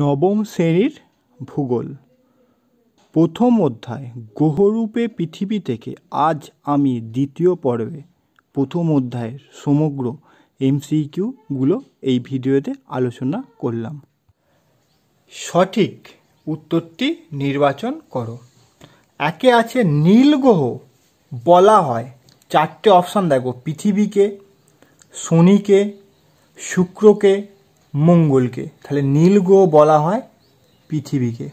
নবম শ্রেণীর ভূগোল প্রথম অধ্যায় গ্রহরূপে পৃথিবী থেকে আজ আমি দ্বিতীয় পর্বে প্রথম অধ্যায়ের সমগ্র এমসিকিউগুলো এই ভিডিওতে আলোচনা করলাম সঠিক উত্তরটি নির্বাচন করো একে আছে নীল গ্রহ বলা হয় চারটে অপশান দেখো পৃথিবীকে শনিকে শুক্রকে মঙ্গলকে তাহলে নীলগ্রহ বলা হয় পৃথিবীকে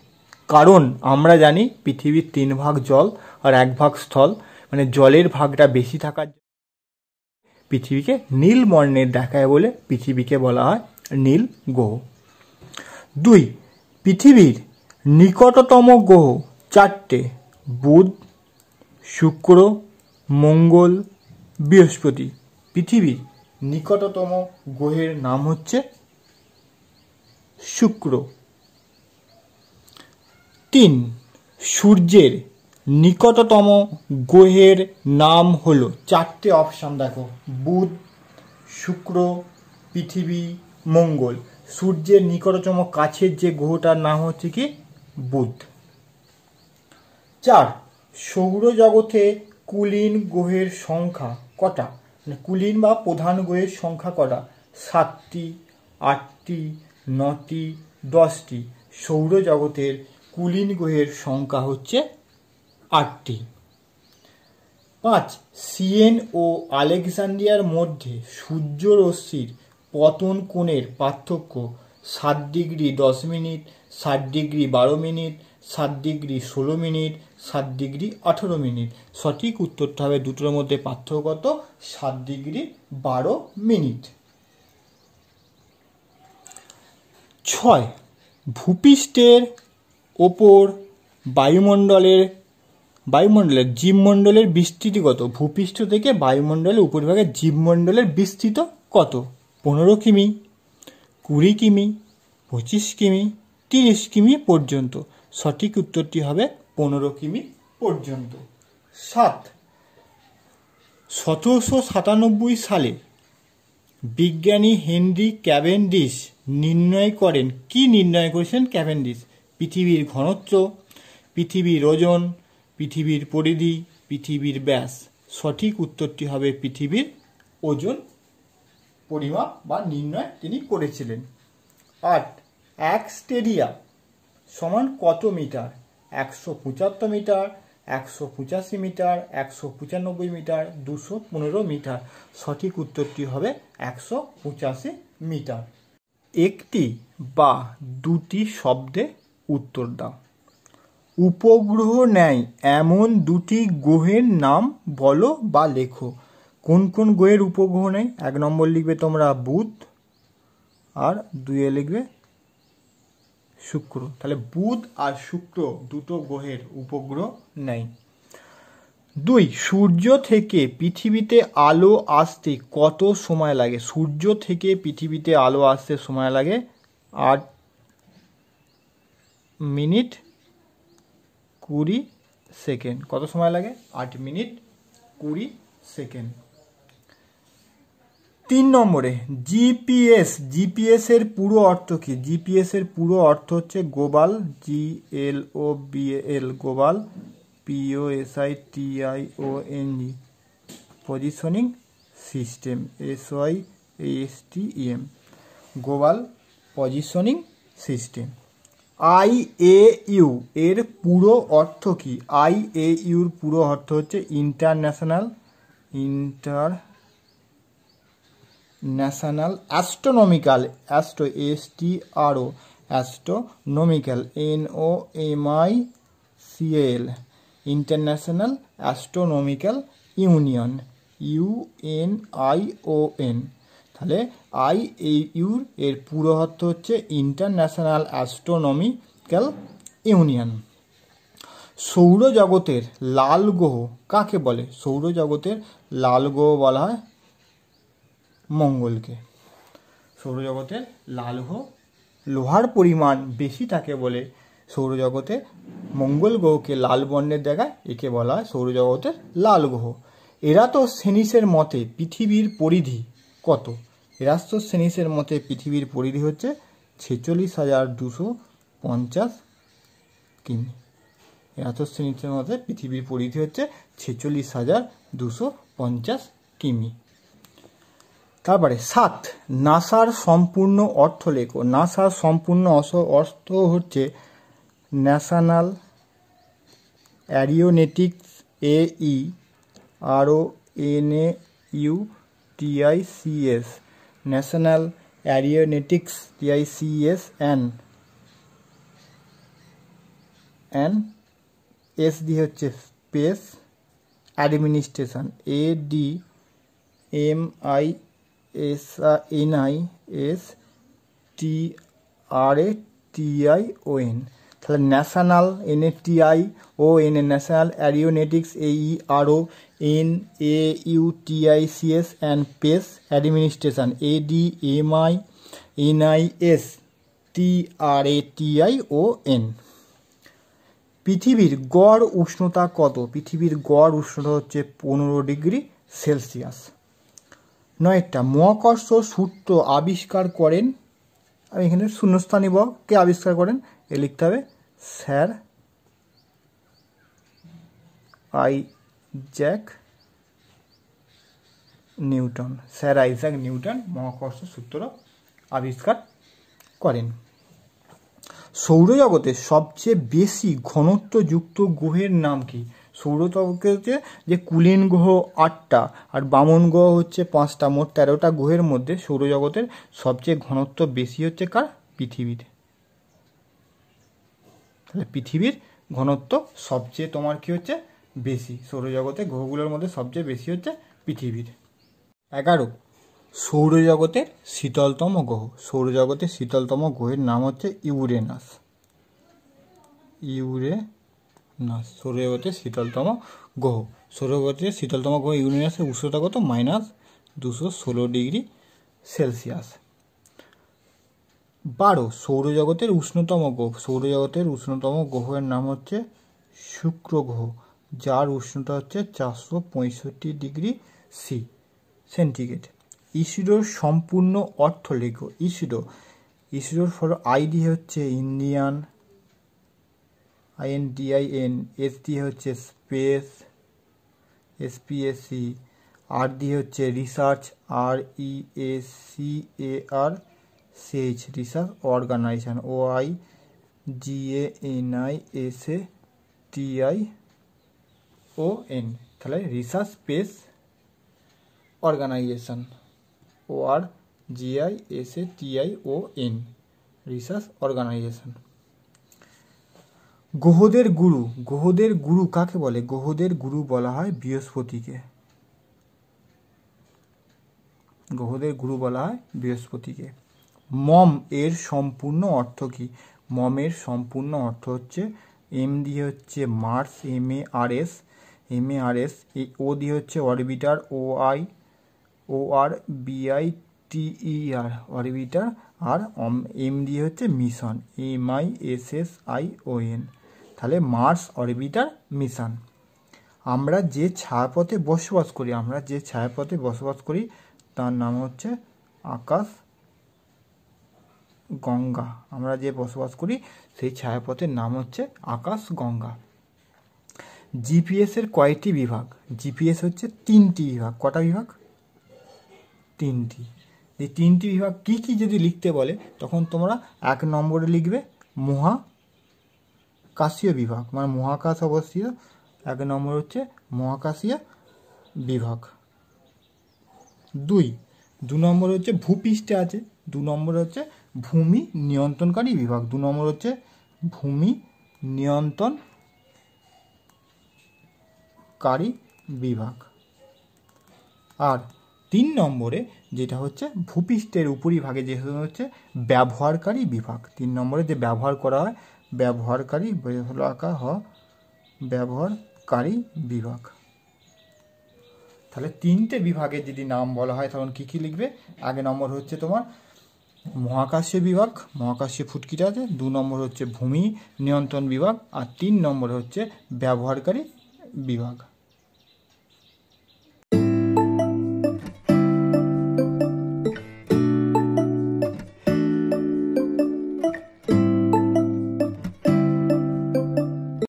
কারণ আমরা জানি পৃথিবীর তিন ভাগ জল আর এক ভাগ স্থল মানে জলের ভাগটা বেশি থাকার পৃথিবীকে নীল বর্ণের দেখায় বলে পৃথিবীকে বলা হয় নীল গ্রহ দুই পৃথিবীর নিকটতম গ্রহ চারটে বুধ শুক্র মঙ্গল বৃহস্পতি পৃথিবীর নিকটতম গ্রহের নাম হচ্ছে শুক্র তিন সূর্যের নিকটতম গ্রহের নাম হলো চারটে অপশান দেখো বুধ শুক্র পৃথিবী মঙ্গল সূর্যের নিকটতম কাছের যে গ্রহটার নাম হচ্ছে কি বুধ চার সৌরজগতে কুলীন গ্রহের সংখ্যা কটা মানে কুলীন বা প্রধান গ্রহের সংখ্যা কটা সাতটি আটটি নটি দশটি সৌরজগতের কুলীন গ্রহের সংখ্যা হচ্ছে আটটি পাঁচ সিএন ও আলেকজান্ডিয়ার মধ্যে সূর্যরশ্মির পতন কোণের পার্থক্য সাত ডিগ্রি দশ মিনিট সাত ডিগ্রি বারো মিনিট সাত ডিগ্রি ষোলো মিনিট সাত ডিগ্রি আঠেরো মিনিট সঠিক উত্তরটা হবে দুটোর মধ্যে পার্থক্য কত সাত ডিগ্রি বারো মিনিট ছয় ভূপৃষ্ঠের ওপর বায়ুমণ্ডলের বায়ুমণ্ডলের জীবমণ্ডলের বিস্তৃতি কত ভূপৃষ্ঠ থেকে বায়ুমণ্ডলের উপরিভাগে জীবমণ্ডলের বিস্তৃত কত পনেরো কিমি কুড়ি কিমি পঁচিশ কিমি তিরিশ কিমি পর্যন্ত সঠিক উত্তরটি হবে পনেরো কিমি পর্যন্ত সাত সতেরোশো সাতানব্বই সালে বিজ্ঞানী হেনরি ক্যাভেন্ডিশ নির্ণয় করেন কি নির্ণয় করেছেন ক্যাভেন্ডিস পৃথিবীর ঘনত্ব পৃথিবীর ওজন পৃথিবীর পরিধি পৃথিবীর ব্যাস সঠিক উত্তরটি হবে পৃথিবীর ওজন পরিমাপ বা নির্ণয় তিনি করেছিলেন আট এক স্টেডিয়া সমান কত মিটার একশো পঁচাত্তর মিটার একশো পঁচাশি মিটার একশো পঁচানব্বই মিটার দুশো পনেরো মিটার সঠিক উত্তরটি হবে একশো পঁচাশি মিটার একটি বা দুটি শব্দে উত্তর দাও উপগ্রহ নেয় এমন দুটি গ্রহের নাম বলো বা লেখো কোন কোন গ্রহের উপগ্রহ নেই এক নম্বর লিখবে তোমরা বুধ আর দুয়ে লিখবে শুক্র তাহলে বুধ আর শুক্র দুটো গ্রহের উপগ্রহ নেয় দুই সূর্য থেকে পৃথিবীতে আলো আসতে কত সময় লাগে সূর্য থেকে পৃথিবীতে আলো আসতে সময় লাগে আট মিনিট কুড়ি সেকেন্ড কত সময় লাগে আট মিনিট কুড়ি সেকেন্ড তিন নম্বরে জিপিএস জিপিএসের পুরো অর্থ কী জিপিএসের পুরো অর্থ হচ্ছে global G L O B L global P O S I T I O N G positioning system S Y S T M global positioning system IAU এর পুরো অর্থ কি আইএইউর পুরো অর্থ হচ্ছে international international astronomical astro S T R O astronomical N O M I C L international astronomical union U N I O N তাহলে I A ইউর এর পুরো অর্থ হচ্ছে ইন্টারন্যাশনাল অ্যাস্ট্রোনমিক্যাল ইউনিয়ন সৌরজগতের লাল গ্রহ কাকে বলে সৌরজগতের লাল গ্রহ বলা হয় মঙ্গলকে সৌরজগতের লাল গ্রহ লোহার পরিমাণ বেশি থাকে বলে সৌরজগতে মঙ্গল গ্রহকে লাল বর্ণের দেখায় একে বলা হয় সৌরজগতের লাল গ্রহ এরা তো সেনিসের মতে পৃথিবীর পরিধি কত সেনিসের মতে পৃথিবীর পরিধি হচ্ছে ছেচল্লিশ হাজার দুশো পঞ্চাশ কিমি সেনিসের মতে পৃথিবীর পরিধি হচ্ছে ছেচল্লিশ হাজার দুশো পঞ্চাশ কিমি তারপরে সাত নাসার সম্পূর্ণ অর্থ লেখো নাসার সম্পূর্ণ অর্থ হচ্ছে national অ্যারিওনেটিক্স A E R O N A U T I C S national aeronautics T I C S and and S D হচ্ছে space administration A D M I N I I T R A T T I O N তাহলে national N A T I O N A national aeronautics E R O N A C S and space administration A D M I N I S T R A T I O N পৃথিবীর গড় উষ্ণতা কত পৃথিবীর গড় উষ্ণতা হচ্ছে পনেরো ডিগ্রি সেলসিয়াস নয়টা মহাকর্ষ সূত্র আবিষ্কার করেন আমি এখানে শূন্যস্থানীয় কে আবিষ্কার করেন এ লিখতে হবে sir Isaac Newton sir Isaac Newton মহাকর্ষ সূত্র আবিষ্কার করেন সৌরজগতে সবচেয়ে বেশি ঘনত্বযুক্ত গ্রহের নাম কি সৌরজগতে হচ্ছে যে কুলিন গ্রহ আটটা আর বামন গ্রহ হচ্ছে পাঁচটা মোট তেরোটা গ্রহের মধ্যে সৌরজগতের সবচেয়ে ঘনত্ব বেশি হচ্ছে কার পৃথিবীতে তাহলে পৃথিবীর ঘনত্ব সবচেয়ে তোমার কি হচ্ছে বেশি সৌরজগতে গ্রহগুলোর মধ্যে সবচেয়ে বেশি হচ্ছে পৃথিবীর এগারো সৌরজগতের শীতলতম গ্রহ সৌরজগতের শীতলতম গ্রহের নাম হচ্ছে ইউরেনাস ইউরেনাস সৌরজগতের শীতলতম গ্রহ সৌরজগতের শীতলতম গ্রহ ইউরেনাসের উষ্ণতা কত মাইনাস দুশো ষোলো ডিগ্রি সেলসিয়াস বারো সৌরজগতের উষ্ণতম গ্রহ সৌরজগতের উষ্ণতম গ্রহের নাম হচ্ছে শুক্র গ্রহ যার উষ্ণতা হচ্ছে চারশো পঁয়ষট্টি ডিগ্রি সি সেন্টিগ্রেড ইসরোর সম্পূর্ণ অর্থ লেখ ইসরো ইসরোর ফল আইডি হচ্ছে ইন্ডিয়ান ডিআইএন এস ডি হচ্ছে স্পেস এসপিএসি আর ডি হচ্ছে research R E A C A R সেচ research organisation O I G A N I S A T I O N তাহলে research space organisation O R G I S A T I O N research organisation গ্রহদের গুরু গ্রহদের গুরু কাকে বলে গ্রহদের গুরু বলা হয় বৃহস্পতিকে গ্রহদের গুরু বলা হয় বৃহস্পতিকে মম এর সম্পূর্ণ অর্থ কী মমের সম্পূর্ণ অর্থ হচ্ছে এম ডি হচ্ছে Mars M A e R S M A R S এই ও দি হচ্ছে orbiter O I O R T T E R orbiter আর এম দি হচ্ছে mission M I S S I O N তাহলে Mars orbiter mission আমরা যে ছায়াপথে বসবাস করি আমরা যে ছায়াপথে বসবাস করি তার নাম হচ্ছে আকাশ গঙ্গা আমরা যে বসবাস করি সেই ছায়াপথের নাম হচ্ছে আকাশ গঙ্গা জিপিএসের কয়টি বিভাগ জিপিএস হচ্ছে তিনটি বিভাগ কটা বিভাগ তিনটি এই তিনটি বিভাগ কি কি যদি লিখতে বলে তখন তোমরা এক নম্বরে লিখবে মহা কাশীয় বিভাগ মানে মহাকাশ অবস্থিত এক নম্বর হচ্ছে মহাকাশীয় বিভাগ দুই দু নম্বর হচ্ছে ভূপৃষ্ঠে আছে দু নম্বর হচ্ছে ভূমি নিয়ন্ত্রণকারী বিভাগ দু নম্বর হচ্ছে ভূমি নিয়ন্ত্রণকারী বিভাগ আর তিন নম্বরে যেটা হচ্ছে ভূপৃষ্ঠের উপরিভাগে যেহেতু হচ্ছে ব্যবহারকারী বিভাগ তিন নম্বরে যে ব্যবহার করা হয় ব্যবহারকারী আঁকা হ ব্যবহারকারী বিভাগ তাহলে তিনটে বিভাগে যদি নাম বলা হয় তখন কী কী লিখবে আগে নম্বর হচ্ছে তোমার মহাকাশে বিভাগ মহাকাশে ফুটকিটা আছে দু নম্বর হচ্ছে ভূমি নিয়ন্ত্রণ বিভাগ আর তিন নম্বর হচ্ছে ব্যবহারকারী বিভাগ